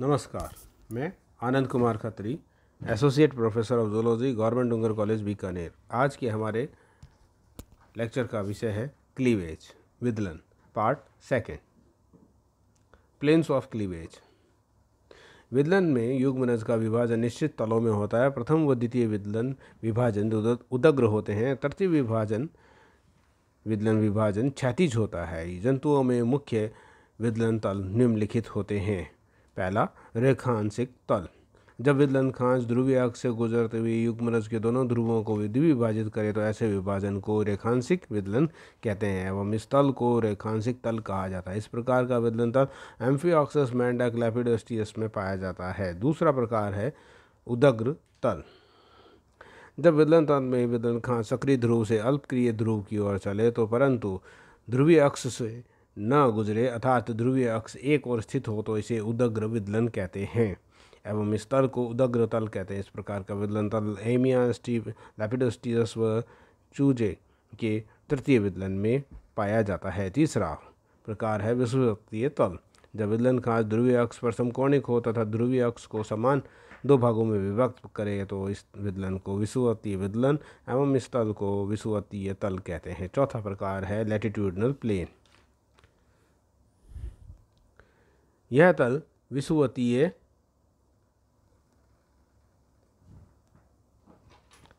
नमस्कार मैं Anand Kumar Khatri associate professor of zoology government Dungar college Bikaner आज के हमारे लेक्चर का विषय है क्लीवेज विदलन part second planes of cleavage विदलन में युग्मनज का विभाजन निश्चित तलों में होता है प्रथम व द्वितीय विदलन विभाजन उदग्र होते हैं तृतीय विभाजन विदलन विभाजन क्षैतिज होता है जंतुओं में मुख्य विदलन तल निम्नलिखित होते हैं पहला रेखांशिक तल जब विदलन खांस ध्रुवीय अक्ष से गुजरते हुए युग्मरज के दोनों ध्रुवों को विभाजित करे तो ऐसे विभाजन को रेखांशिक विदलन कहते हैं एवं इस तल को रेखांशिक तल कहा जाता है इस प्रकार का विदलन तल एम्फीऑक्सस मैंडा क्लैपिडोस्टियस में पाया जाता है दूसरा प्रकार है उदग्र तल जब विदलन तल में विदलन खांस सक्रिय ध्रुव से अल्पक्रिय ध्रुव की ओर चले तो परंतु ध्रुवीय अक्ष से न गुजरे अर्थात ध्रुवीय अक्ष एक और स्थित हो तो इसे उदग्र विदलन कहते हैं एवं इस तल को उदग्र तल कहते हैं इस प्रकार का विदलन तल एमिया स्टीव लैपिडोस्टीरस व चूजे के तृतीय विदलन में पाया जाता है तीसरा प्रकार है विश्वतीय तल जब विदलन खास ध्रुवीय अक्ष पर समकोणिक हो तथा ध्रुवीय अक्ष को समान दो भागों में विभक्त करे तो इस विदलन को विषुवतीय विदलन एवं इस तल को विषुवतीय तल कहते हैं चौथा प्रकार है लैटिट्यूडनल प्लेन यह तल विषुवतीय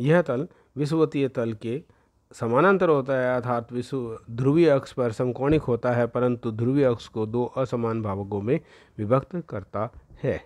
यह तल विषुवतीय तल के समानांतर होता है अर्थात विश्व ध्रुवीय अक्ष पर समकोणिक होता है परंतु ध्रुवीय अक्ष को दो असमान भावकों में विभक्त करता है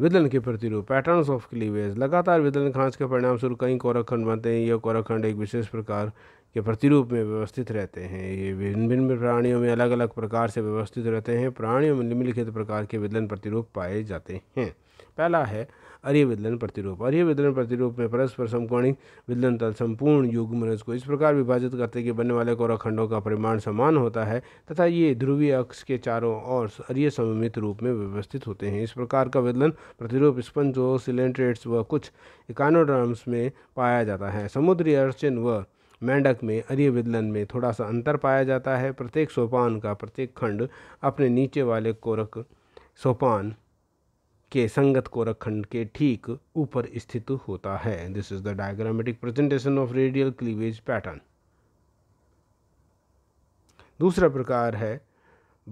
विदलन के प्रतिरूप पैटर्न्स ऑफ क्लीवेज लगातार विदलन खांच के परिणाम स्वरूप कई कोरखंड बनते हैं यह कोरखंड एक विशेष प्रकार के प्रतिरूप में व्यवस्थित रहते हैं ये भिन्न भिन्न प्राणियों में अलग अलग प्रकार से व्यवस्थित रहते हैं प्राणियों में निम्नलिखित प्रकार के विदलन प्रतिरूप पाए जाते हैं पहला है अर्य विदलन प्रतिरूप अर्यविदलन विदलन प्रतिरूप में परस्पर समकोणिक विदलन तल संपूर्ण मनुष्य को इस प्रकार विभाजित करते कि बनने वाले खंडों का परिमाण समान होता है तथा ये ध्रुवीय अक्ष के चारों और अर्य सममित रूप में व्यवस्थित होते हैं इस प्रकार का विदलन प्रतिरूप स्पंजो सिलेंट्रेट्स व कुछ इकानोड्राम्स में पाया जाता है समुद्री अर्चन व मेंढक में अर्य विदलन में थोड़ा सा अंतर पाया जाता है प्रत्येक सोपान का प्रत्येक खंड अपने नीचे वाले कोरक सोपान के संगत को रखंड के ठीक ऊपर स्थित होता है this is the diagrammatic presentation of radial cleavage pattern दूसरा प्रकार है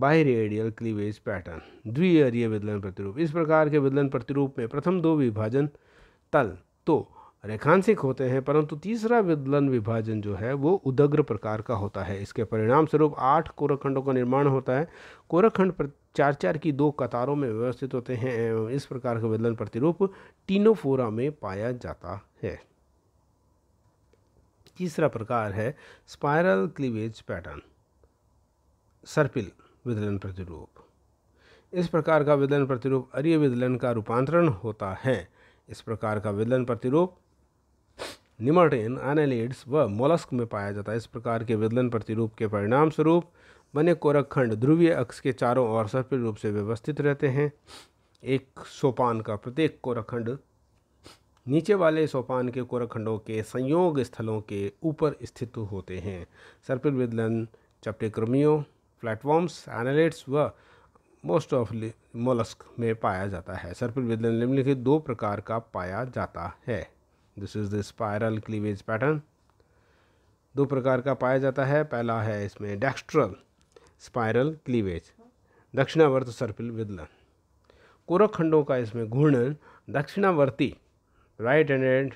बाई रेडियल क्लीवेज पैटर्न द्विअरीय विदलन प्रतिरूप इस प्रकार के विदलन प्रतिरूप में प्रथम दो विभाजन तल तो रेखांशिक होते हैं परंतु तीसरा विदलन विभाजन जो है वो उदग्र प्रकार का होता है इसके परिणाम स्वरूप आठ कोरखंडों का निर्माण होता है कोरखंड पर चार चार की दो कतारों में व्यवस्थित होते हैं एवं इस प्रकार का विदलन प्रतिरूप टीनोफोरा में पाया जाता है तीसरा प्रकार है स्पायरल क्लीवेज पैटर्न सर्पिल विदलन प्रतिरूप इस प्रकार का विदलन प्रतिरूप अरिय विदलन का रूपांतरण होता है इस प्रकार का विदलन प्रतिरूप निमटेन एनालिड्स व मोलस्क में पाया जाता है इस प्रकार के विदलन प्रतिरूप के परिणाम स्वरूप बने कोरक खंड ध्रुवीय अक्ष के चारों ओर सर्पिल रूप से व्यवस्थित रहते हैं एक सोपान का प्रत्येक कोरक खंड नीचे वाले सोपान के कोरखंडों के संयोग स्थलों के ऊपर स्थित होते हैं सर्पिल विदलन चपटे क्रमियों प्लेटफॉर्म्स एनालिट्स व मोस्ट ऑफ मोलस्क में पाया जाता है सर्पिल विदलन निम्नलिखित दो प्रकार का पाया जाता है this is the spiral cleavage pattern दो प्रकार का पाया जाता है पहला है इसमें डेक्स्ट्रल स्पायरल क्लीवेज दक्षिणावर्त सर्पिल विदलन कोरक खंडों का इसमें घूर्णन दक्षिणावर्ती राइट हैंडेड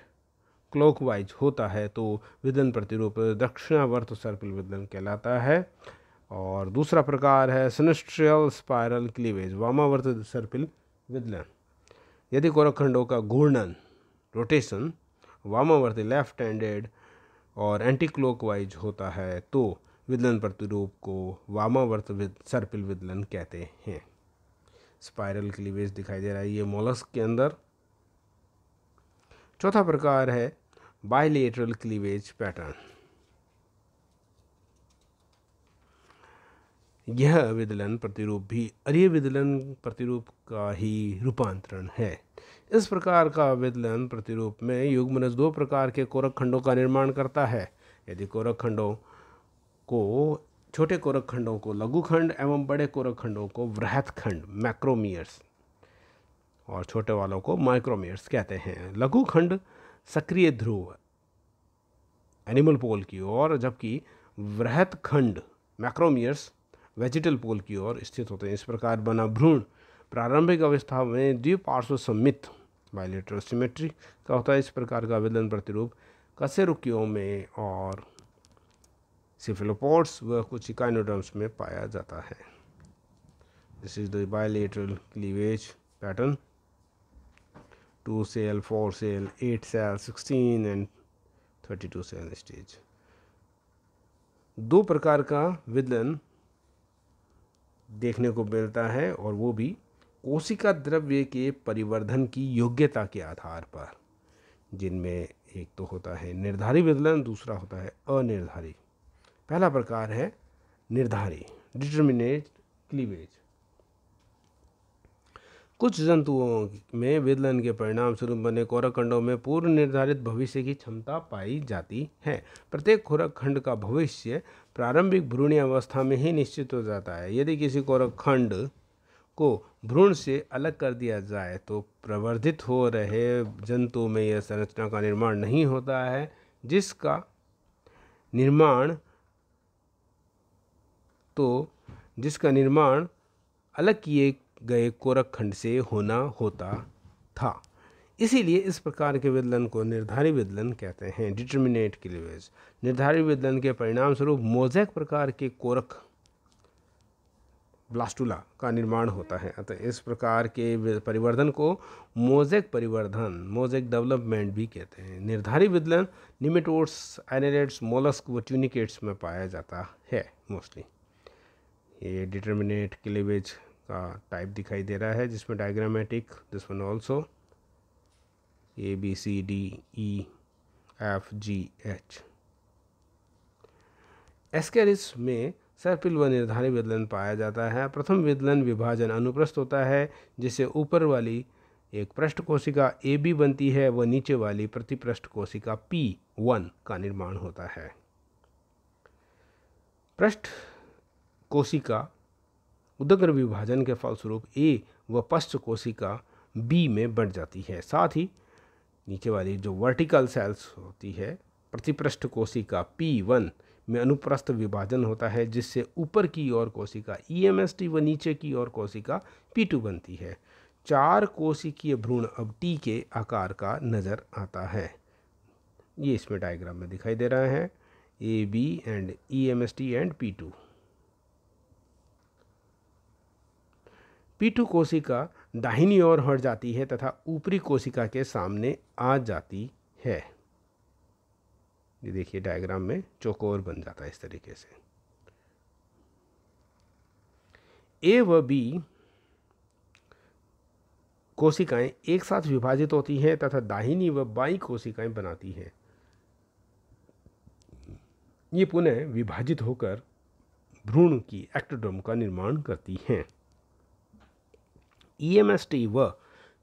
क्लॉकवाइज होता है तो विदन प्रतिरूप दक्षिणावर्त सर्पिल विदलन कहलाता है और दूसरा प्रकार है सनेस्ट्रियल स्पायरल क्लीवेज वामावर्त सर्पिल विदलन यदि कोरखंडों का घूर्णन रोटेशन द लेफ्ट हैंडेड और एंटी वाइज होता है तो विदलन प्रतिरूप को वामावर्त विद सर्पिल विदलन कहते हैं स्पायरल क्लीवेज दिखाई दे रहा है ये मोलस्क के अंदर चौथा प्रकार है बायलेटरल क्लीवेज पैटर्न यह विदलन प्रतिरूप भी अरे विदलन प्रतिरूप का ही रूपांतरण है इस प्रकार का विदलन प्रतिरूप में युग्मनज दो प्रकार के कोरक खंडों का निर्माण करता है यदि कोरक खंडों को छोटे कोरक खंडों को लघु खंड एवं बड़े कोरक खंडों को वृहत खंड मैक्रोमियर्स और छोटे वालों को माइक्रोमियर्स कहते हैं लघु खंड सक्रिय ध्रुव एनिमल पोल की ओर जबकि वृहत खंड मैक्रोमियर्स वेजिटल पोल की ओर स्थित होते हैं इस प्रकार बना भ्रूण प्रारंभिक अवस्था में द्विपार्श्व सम्मित बायोलेटरल सिमेट्री का होता है इस प्रकार का आवेदन प्रतिरूप रुकियों में और सिफिलोपोड्स व कुछ इकाइनोडर्म्स में पाया जाता है this is the bilateral cleavage pattern two cell four cell eight cell sixteen and thirty two cell stage दो प्रकार का विदलन देखने को मिलता है और वो भी कोशिका द्रव्य के परिवर्धन की योग्यता के आधार पर जिनमें एक तो होता है निर्धारित विदलन दूसरा होता है अनिर्धारित पहला प्रकार है निर्धारित डिटर्मिनेट क्लीवेज कुछ जंतुओं में विदलन के परिणाम स्वरूप बने खंडों में पूर्व निर्धारित भविष्य की क्षमता पाई जाती है प्रत्येक खोरक खंड का भविष्य प्रारंभिक भ्रूणी अवस्था में ही निश्चित हो जाता है यदि किसी खंड को भ्रूण से अलग कर दिया जाए तो प्रवर्धित हो रहे जंतु में यह संरचना का निर्माण नहीं होता है जिसका निर्माण तो जिसका निर्माण अलग किए गए कोरखंड से होना होता था इसीलिए इस प्रकार के विदलन को निर्धारित विदलन कहते हैं डिटर्मिनेट क्लीवेज निर्धारित विदलन के परिणाम स्वरूप मोजैक प्रकार के कोरख ब्लास्टुला का निर्माण होता है अतः इस प्रकार के परिवर्धन को मोजेक परिवर्धन मोजेक डेवलपमेंट भी कहते हैं निर्धारित विदलन निमेटोड्स एनेट्स मोलस्क व ट्यूनिकेट्स में पाया जाता है मोस्टली ये डिटर्मिनेट क्लेवेज का टाइप दिखाई दे रहा है जिसमें diagrammatic this one also A B C D E F G H Ascaris में सर्पिल व निर्धारित विदलन पाया जाता है प्रथम विदलन विभाजन अनुप्रस्थ होता है जिससे ऊपर वाली एक पृष्ठ कोशिका ए बी बनती है व नीचे वाली प्रतिपृष्ठ कोशिका पी वन का निर्माण होता है पृष्ठ कोशिका उदग्र विभाजन के फलस्वरूप ए व पश्च कोशिका बी में बढ़ जाती है साथ ही नीचे वाली जो वर्टिकल सेल्स होती है प्रतिपृष्ठ कोशिका पी वन में अनुप्रस्थ विभाजन होता है जिससे ऊपर की ओर कोशिका ई एम एस टी व नीचे की ओर कोशिका पी टू बनती है चार कोशिकीय भ्रूण अब टी के आकार का नज़र आता है ये इसमें डायग्राम में दिखाई दे रहा है A B and E M S T and P two P two कोशिका दाहिनी ओर हट जाती है तथा ऊपरी कोशिका के सामने आ जाती है ये देखिए डायग्राम में चौकोर बन जाता है इस तरीके से ए व बी कोशिकाएं एक साथ विभाजित होती हैं तथा दाहिनी व बाई कोशिकाएं बनाती हैं ये पुनः विभाजित होकर भ्रूण की एक्टोडर्म का निर्माण करती हैं ईएमएसटी e व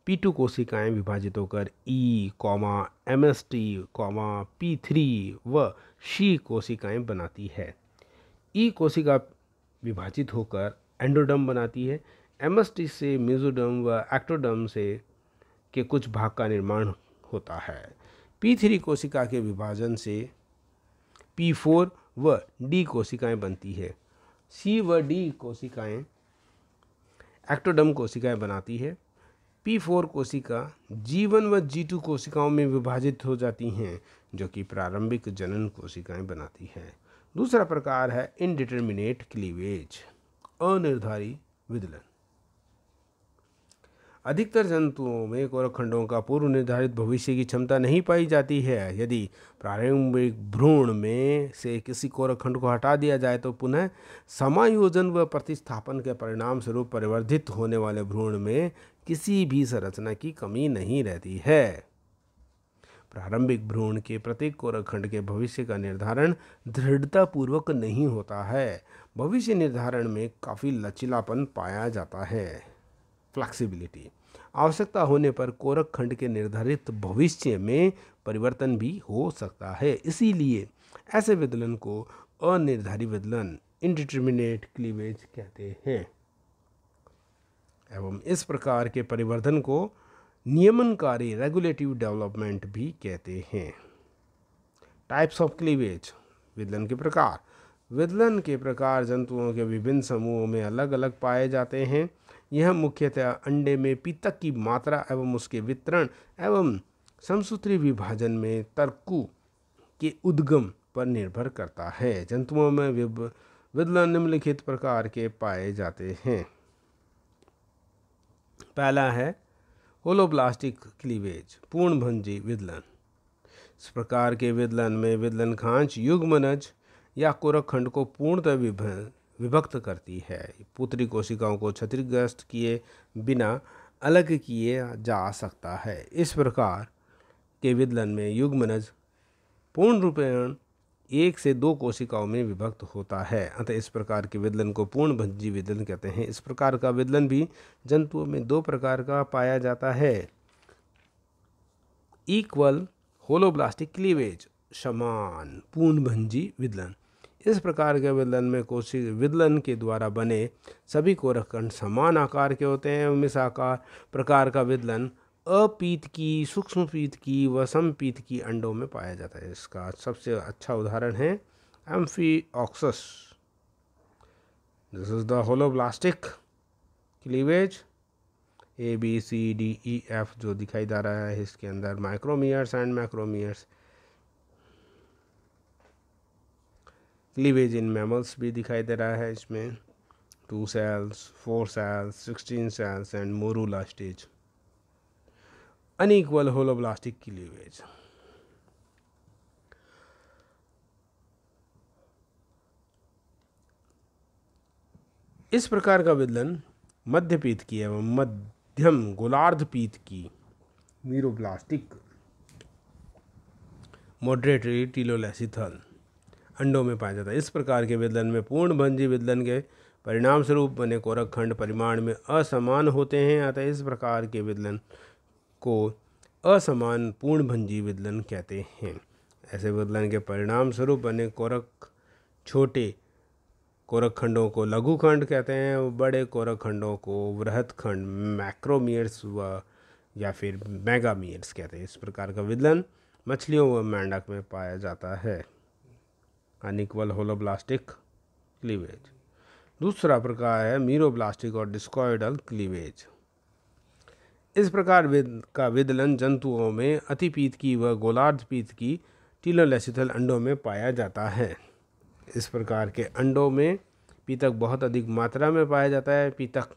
पी टू कोशिकाएँ विभाजित होकर E e, comma M S T comma P three व शी कोशिकाएँ बनाती है ई e कोशिका विभाजित होकर एंडोडम बनाती है एम एस टी से म्यूजोडम व एक्टोडम से के कुछ भाग का निर्माण होता है पी थ्री कोशिका के विभाजन से पी फोर व डी कोशिकाएँ बनती है सी व डी कोशिकाएँ एक्टोडम कोशिकाएँ बनाती है पी फोर कोशिका जी वन व जी टू कोशिकाओं में विभाजित हो जाती हैं जो कि प्रारंभिक जनन कोशिकाएं बनाती हैं दूसरा प्रकार है इनडिटर्मिनेट क्लीवेज अनिर्धारित विदलन अधिकतर जंतुओं में कोरखंडों का पूर्व निर्धारित भविष्य की क्षमता नहीं पाई जाती है यदि प्रारंभिक भ्रूण में से किसी कोरखंड को हटा दिया जाए तो पुनः समायोजन व प्रतिस्थापन के परिणाम स्वरूप परिवर्धित होने वाले भ्रूण में किसी भी संरचना की कमी नहीं रहती है प्रारंभिक भ्रूण के प्रत्येक कोरखंड के भविष्य का निर्धारण दृढ़तापूर्वक नहीं होता है भविष्य निर्धारण में काफ़ी लचीलापन पाया जाता है फ्लैक्सिबिलिटी आवश्यकता होने पर कोरक खंड के निर्धारित भविष्य में परिवर्तन भी हो सकता है इसीलिए ऐसे विदलन को अनिर्धारित विदलन इंडिटर्मिनेट क्लीवेज कहते हैं एवं इस प्रकार के परिवर्तन को नियमनकारी रेगुलेटिव डेवलपमेंट भी कहते हैं टाइप्स ऑफ क्लीवेज विदलन के प्रकार विदलन के प्रकार जंतुओं के विभिन्न समूहों में अलग अलग पाए जाते हैं यह मुख्यतः अंडे में पीतक की मात्रा एवं उसके वितरण एवं समसूत्री विभाजन में तर्कु के उद्गम पर निर्भर करता है जंतुओं में विदलन निम्नलिखित प्रकार के पाए जाते हैं पहला है होलोप्लास्टिक क्लीवेज पूर्णभंजी विदलन इस प्रकार के विदलन में विदलन खांच युग्मनज या कोरखंड को पूर्णतः विभक्त करती है पुत्री कोशिकाओं को क्षतिग्रस्त किए बिना अलग किए जा सकता है इस प्रकार के विदलन में युग्मनज पूर्ण रूपेण एक से दो कोशिकाओं में विभक्त होता है अतः इस प्रकार के विदलन को पूर्ण भंजी विदलन कहते हैं इस प्रकार का विदलन भी जंतुओं में दो प्रकार का पाया जाता है इक्वल होलोब्लास्टिक क्लीवेज समान पूर्णभंजी विदलन इस प्रकार के विदलन में कोशिश विदलन के द्वारा बने सभी कोरखंड समान आकार के होते हैं मिस इस आकार प्रकार का विदलन अपीत की सूक्ष्म पीत की व समपीत की अंडों में पाया जाता है इसका सबसे अच्छा उदाहरण है amphioxus this is the holoblastic cleavage A B C D E F जो दिखाई जा रहा है इसके अंदर micromeres and micromeres cleavage in mammals भी दिखाई दे रहा है इसमें two cells four cells sixteen cells and morula stage unequal holoblastic cleavage इस प्रकार का विदलन मध्यपीत की एवं मध्यम गोलार्ध पीत की मीरोब्लास्टिक मॉडरेटरी टीलोलेसिथल खंडों में पाया जाता है इस प्रकार के विदलन में पूर्ण भंजी विदलन के परिणाम स्वरूप बने कोरक खंड परिमाण में असमान होते हैं अतः इस प्रकार के विदलन को असमान पूर्ण भंजी विदलन कहते हैं ऐसे विदलन के परिणाम स्वरूप बने कोरक छोटे कोरक खंडों को लघु खंड कहते हैं और बड़े कोरक खंडों को वृहत खंड मैक्रोमियर्स व या फिर मेगामियर्स कहते हैं इस प्रकार का विदलन मछलियों व मेंढक में पाया जाता है अनिक्वल होलोब्लास्टिक क्लीवेज दूसरा प्रकार है मीरोब्लास्टिक और डिस्कॉयडल क्लीवेज इस प्रकार विद का विदलन जंतुओं में अतिपीत की व गोलार्ध पीत की टीलोलेसिथल अंडों में पाया जाता है इस प्रकार के अंडों में पीतक बहुत अधिक मात्रा में पाया जाता है पीतक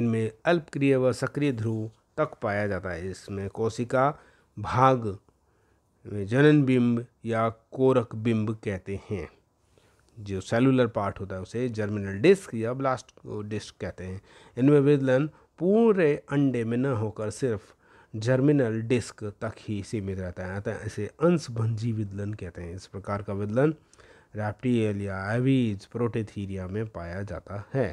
इनमें अल्पक्रिय व सक्रिय ध्रुव तक पाया जाता है इसमें कोशिका भाग जनन बिंब या कोरक बिंब कहते हैं जो सेलुलर पार्ट होता है उसे जर्मिनल डिस्क या ब्लास्ट डिस्क कहते हैं इनमें विदलन पूरे अंडे में न होकर सिर्फ जर्मिनल डिस्क तक ही सीमित रहता है अतः इसे अंशभंजी विदलन कहते हैं इस प्रकार का विदलन रैप्टियल या एवीज प्रोटेथीरिया में पाया जाता है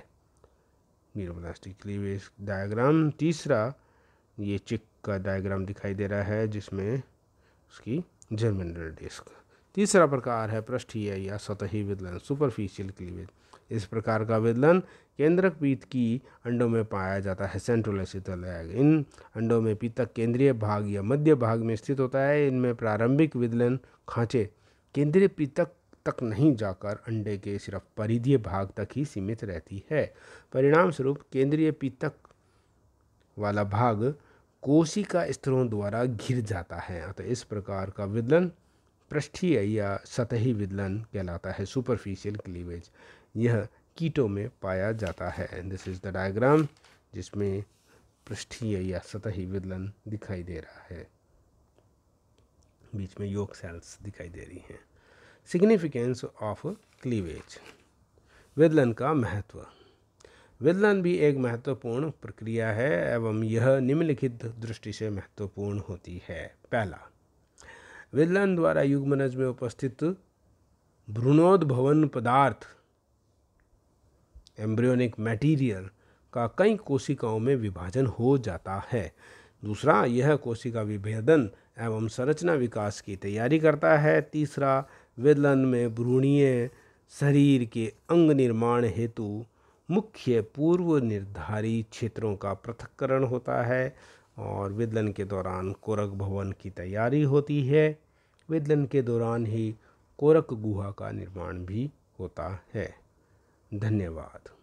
न्यूरोप्लास्टिक क्लीवेज डायग्राम तीसरा ये चिक का डायग्राम दिखाई दे रहा है जिसमें उसकी जर्मिनल डिस्क तीसरा प्रकार है पृष्ठीय या सतही विदलन सुपरफिशियल क्लीवेज इस प्रकार का विदलन केंद्रक पीत की अंडों में पाया जाता है सेंट्रल शीतल एग इन अंडों में पीतक केंद्रीय भाग या मध्य भाग में स्थित होता है इनमें प्रारंभिक विदलन खांचे केंद्रीय पीतक तक नहीं जाकर अंडे के सिर्फ परिधीय भाग तक ही सीमित रहती है परिणाम स्वरूप केंद्रीय पीतक वाला भाग कोशिका स्तरों द्वारा घिर जाता है अतः इस प्रकार का विदलन पृष्ठीय या सतही विदलन कहलाता है सुपरफिशियल क्लीवेज यह कीटों में पाया जाता है दिस इज़ द डायग्राम जिसमें पृष्ठीय या सतही विदलन दिखाई दे रहा है बीच में योग सेल्स दिखाई दे रही हैं सिग्निफिकेंस ऑफ क्लीवेज विदलन का महत्व विलन भी एक महत्वपूर्ण प्रक्रिया है एवं यह निम्नलिखित दृष्टि से महत्वपूर्ण होती है पहला विलन द्वारा युग्मनज में उपस्थित भ्रूणोद्भवन पदार्थ एम्ब्रियोनिक मटेरियल का कई कोशिकाओं में विभाजन हो जाता है दूसरा यह कोशिका विभेदन एवं संरचना विकास की तैयारी करता है तीसरा विलन में भ्रूणीय शरीर के अंग निर्माण हेतु मुख्य पूर्व निर्धारित क्षेत्रों का पृथक्करण होता है और विदलन के दौरान कोरक भवन की तैयारी होती है विदलन के दौरान ही कोरक गुहा का निर्माण भी होता है धन्यवाद